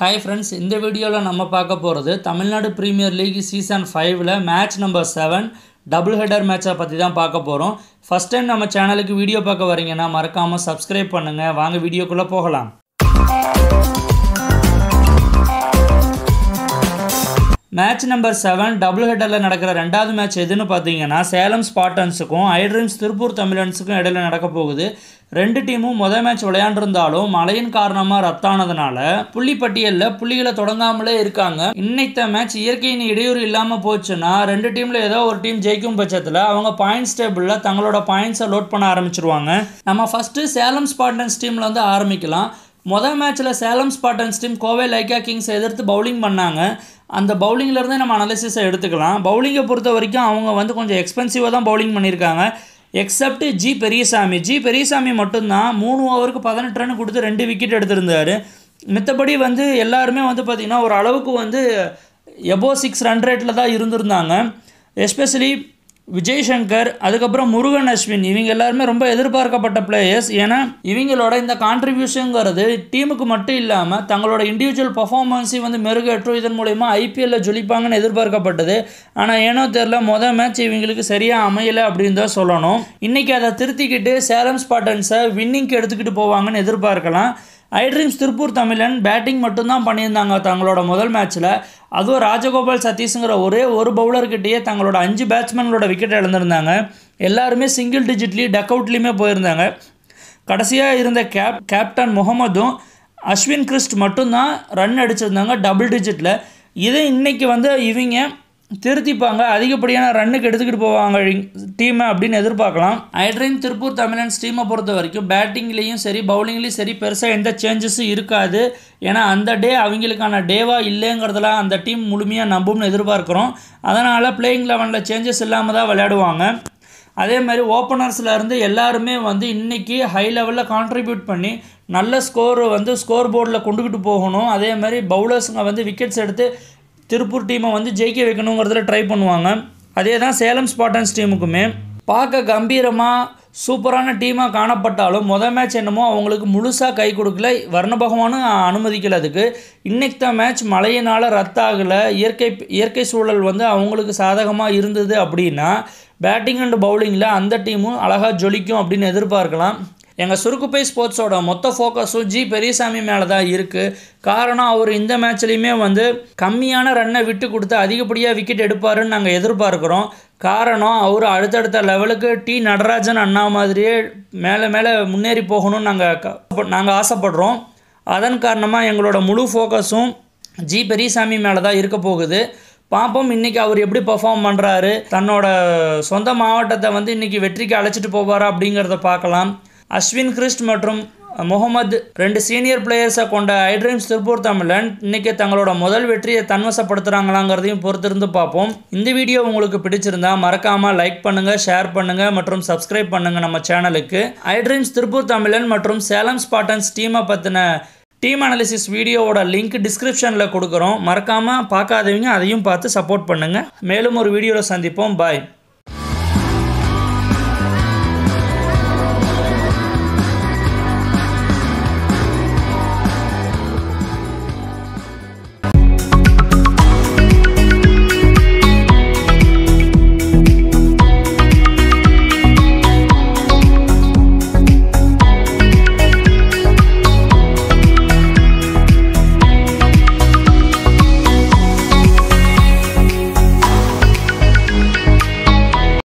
hi friends இந்த வீடியோவில் நம்ம பார்க்க போகிறது தமிழ்நாடு ப்ரீமியர் லீக் சீசன் ஃபைவ்ல match number seven double header மேட்சை பற்றி தான் பார்க்க போகிறோம் ஃபஸ்ட் டைம் நம்ம சேனலுக்கு வீடியோ பார்க்க வரீங்கன்னா மறக்காமல் சப்ஸ்கிரைப் பண்ணுங்கள் வாங்க வீடியோக்குள்ளே போகலாம் மேட்ச் நம்பர் செவன் டபுள் ஹெட்டரில் நடக்கிற ரெண்டாவது மேட்ச் எதுன்னு பார்த்தீங்கன்னா சேலம் ஸ்பாட்டன்ஸுக்கும் ஐட்ரீம்ஸ் திருப்பூர் தமிழன்ஸுக்கும் இடையில நடக்க போகுது ரெண்டு டீமும் முதல் மேட்ச் விளையாண்டிருந்தாலும் மழையின் காரணமாக ரத்தானதுனால புள்ளிப்பட்டியலில் புள்ளிகளை தொடங்காமலே இருக்காங்க இன்னைத்த மேட்ச் இயற்கையின் இடையூறு இல்லாமல் போச்சுன்னா ரெண்டு டீமில் ஏதோ ஒரு டீம் ஜெயிக்கும் பட்சத்தில் அவங்க பாயிண்ட்ஸ் டேபிளில் தங்களோட பாயிண்ட்ஸை லோட் பண்ண ஆரம்பிச்சிருவாங்க நம்ம ஃபஸ்ட்டு சேலம் ஸ்பாட்டன்ஸ் டீமில் வந்து ஆரம்பிக்கலாம் மொதல் மேட்ச்சில் Salem spartans team Kovai Lyca kings எதிர்த்து பவுலிங் பண்ணாங்க அந்த பவுலிங்கிலேருந்தே நம்ம அனலிசிஸை எடுத்துக்கலாம் பவுலிங்கை பொறுத்த வரைக்கும் அவங்க வந்து கொஞ்சம் எக்ஸ்பென்சிவாக தான் பவுலிங் பண்ணியிருக்காங்க except G Periyasamy G Periyasamy மட்டும்தான் மூணு ஓவருக்கு பதினெட்டு ரன் கொடுத்து ரெண்டு விக்கெட் எடுத்திருந்தார் மித்தபடி வந்து எல்லாருமே வந்து பார்த்திங்கன்னா ஒரு அளவுக்கு வந்து எபோ சிக்ஸ் ஹண்ட்ரேட்டில் தான் இருந்திருந்தாங்க எஸ்பெஷலி விஜய் சங்கர் அதுக்கப்புறம் முருகன் அஸ்வின் இவங்க எல்லாருமே ரொம்ப எதிர்பார்க்கப்பட்ட பிளேயர்ஸ் ஏன்னா இவங்களோட இந்த கான்ட்ரிபியூஷனுங்கிறது டீமுக்கு மட்டும் இல்லாமல் தங்களோட இண்டிவிஜுவல் பர்ஃபார்மன்ஸையும் வந்து மெருகேற்றும் இதன் மூலயமா ஐபிஎல்ல ஜொலிப்பாங்கன்னு எதிர்பார்க்கப்பட்டது ஆனால் ஏனோ தெரில மொதல் மேட்ச் இவங்களுக்கு சரியாக அமையலை அப்படின்னு தான் சொல்லணும் இன்றைக்கி அதை திருத்திக்கிட்டு சேலம் ஸ்பாட்டன்ஸை வின்னிங்க்கு எடுத்துக்கிட்டு போவாங்கன்னு எதிர்பார்க்கலாம் ஐட்ரீம்ஸ் திருப்பூர் தமிழன் பேட்டிங் மட்டும்தான் பண்ணியிருந்தாங்க தங்களோட முதல் மேட்ச்சில் அதுவும் ராஜகோபால் சதீஷுங்கிற ஒரே ஒரு பவுலர்கிட்டயே தங்களோட அஞ்சு பேட்ஸ்மேன்களோட விக்கெட் இழந்திருந்தாங்க எல்லாருமே சிங்கிள் டிஜிட்லேயும் டக் அவுட்லேயுமே போயிருந்தாங்க கடைசியாக இருந்த கேப் கேப்டன் முகமதும் அஸ்வின் கிறிஸ்ட் மட்டும்தான் ரன் அடிச்சிருந்தாங்க டபுள் டிஜிட்டில் இதே இன்றைக்கி வந்து இவங்க திருத்திப்பாங்க அதிகப்படியான ரன்னுக்கு எடுத்துக்கிட்டு போவாங்க டீமை அப்படின்னு எதிர்பார்க்கலாம் ஹைட்ரின் திருப்பூர் தமிழன்ஸ் டீமை பொறுத்த வரைக்கும் பேட்டிங்லேயும் சரி பவுலிங்லேயும் சரி பெருசாக எந்த சேஞ்சஸும் இருக்காது ஏன்னா அந்த டே அவங்களுக்கான டேவாக இல்லைங்கிறதெல்லாம் அந்த டீம் முழுமையாக நம்பும்னு எதிர்பார்க்குறோம் அதனால் பிளேயிங் லெவனில் சேஞ்சஸ் இல்லாமல் தான் விளையாடுவாங்க அதே மாதிரி ஓப்பனர்ஸில் இருந்து எல்லாருமே வந்து இன்றைக்கி ஹை லெவலில் கான்ட்ரிபியூட் பண்ணி நல்ல ஸ்கோர் வந்து ஸ்கோர் போர்டில் கொண்டுக்கிட்டு போகணும் அதே மாதிரி பவுலர்ஸுங்க வந்து விக்கெட்ஸ் எடுத்து திருப்பூர் டீமை வந்து ஜெயிக்க வைக்கணுங்கிறதுல ட்ரை பண்ணுவாங்க அதே தான் சேலம் ஸ்பாட்டன்ஸ் டீமுக்குமே பார்க்க கம்பீரமாக சூப்பரான டீமாக காணப்பட்டாலும் மொதல் மேட்ச் என்னமோ அவங்களுக்கு முழுசாக கை கொடுக்கல வர்ண பகவானும் அனுமதிக்கல அதுக்கு இன்றைக்கு தான் மேட்ச் மழையினால் ரத்தாகலை இயற்கை இயற்கை சூழல் வந்து அவங்களுக்கு சாதகமாக இருந்தது அப்படின்னா பேட்டிங் அண்ட் பவுலிங்கில் அந்த டீமும் அழகாக ஜொலிக்கும் அப்படின்னு எதிர்பார்க்கலாம் எங்கள் சுருக்குப்பை ஸ்போர்ட்ஸோட மொத்த ஃபோக்கஸும் ஜி பெரியசாமி மேலே தான் இருக்குது காரணம் அவர் இந்த மேட்ச்லேயுமே வந்து கம்மியான ரன்னை விட்டு கொடுத்து அதிகப்படியாக விக்கெட் எடுப்பாருன்னு நாங்கள் எதிர்பார்க்குறோம் காரணம் அவர் அடுத்தடுத்த லெவலுக்கு டி நடராஜன் அண்ணா மாதிரியே மேலே மேலே முன்னேறி போகணும்னு நாங்கள் நாங்கள் ஆசைப்படுறோம் அதன் காரணமாக எங்களோட முழு ஃபோக்கஸும் ஜி பெரியசாமி மேலே தான் இருக்க போகுது பார்ப்போம் இன்றைக்கி அவர் எப்படி பர்ஃபார்ம் பண்ணுறாரு தன்னோட சொந்த மாவட்டத்தை வந்து இன்றைக்கி வெற்றிக்கு அழைச்சிட்டு போவாரா அப்படிங்கிறத பார்க்கலாம் அஸ்வின் கிறிஸ்ட் மற்றும் முகமது ரெண்டு சீனியர் பிளேயர்ஸை கொண்ட ஐட்ரீம்ஸ் திருப்பூர் தமிழன் இன்றைக்கி தங்களோட முதல் வெற்றியை தன்வசப்படுத்துகிறாங்களாங்கிறதையும் பொறுத்திருந்து பார்ப்போம் இந்த வீடியோ உங்களுக்கு பிடிச்சிருந்தா மறக்காமல் லைக் பண்ணுங்கள் ஷேர் பண்ணுங்கள் மற்றும் சப்ஸ்கிரைப் பண்ணுங்கள் நம்ம சேனலுக்கு ஐட்ரீம்ஸ் திருப்பூர் தமிழன் மற்றும் சேலம் ஸ்பாட்டன்ஸ் டீமை பற்றின டீம் அனாலிசிஸ் வீடியோவோட லிங்க் டிஸ்கிரிப்ஷனில் கொடுக்குறோம் மறக்காமல் பார்க்காதவங்க அதையும் பார்த்து சப்போர்ட் பண்ணுங்கள் மேலும் ஒரு வீடியோவில் சந்திப்போம் பாய்